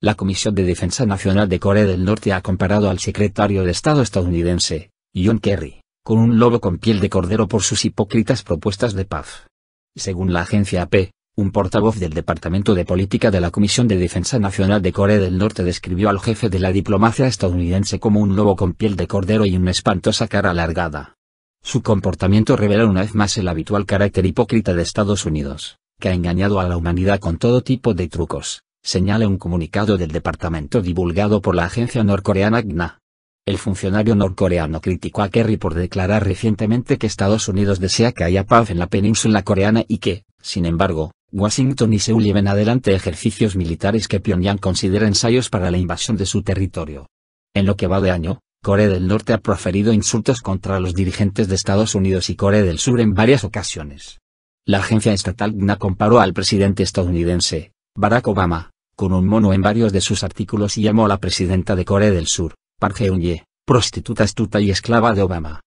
La Comisión de Defensa Nacional de Corea del Norte ha comparado al secretario de Estado estadounidense, John Kerry, con un lobo con piel de cordero por sus hipócritas propuestas de paz. Según la agencia AP, un portavoz del Departamento de Política de la Comisión de Defensa Nacional de Corea del Norte describió al jefe de la diplomacia estadounidense como un lobo con piel de cordero y una espantosa cara alargada. Su comportamiento revela una vez más el habitual carácter hipócrita de Estados Unidos, que ha engañado a la humanidad con todo tipo de trucos, señala un comunicado del departamento divulgado por la agencia norcoreana GNA. El funcionario norcoreano criticó a Kerry por declarar recientemente que Estados Unidos desea que haya paz en la península coreana y que, sin embargo, Washington y Seúl lleven adelante ejercicios militares que Pyongyang considera ensayos para la invasión de su territorio. En lo que va de año, Corea del Norte ha proferido insultos contra los dirigentes de Estados Unidos y Corea del Sur en varias ocasiones. La agencia estatal GNA comparó al presidente estadounidense, Barack Obama, con un mono en varios de sus artículos y llamó a la presidenta de Corea del Sur, Park Geun-hye, prostituta astuta y esclava de Obama.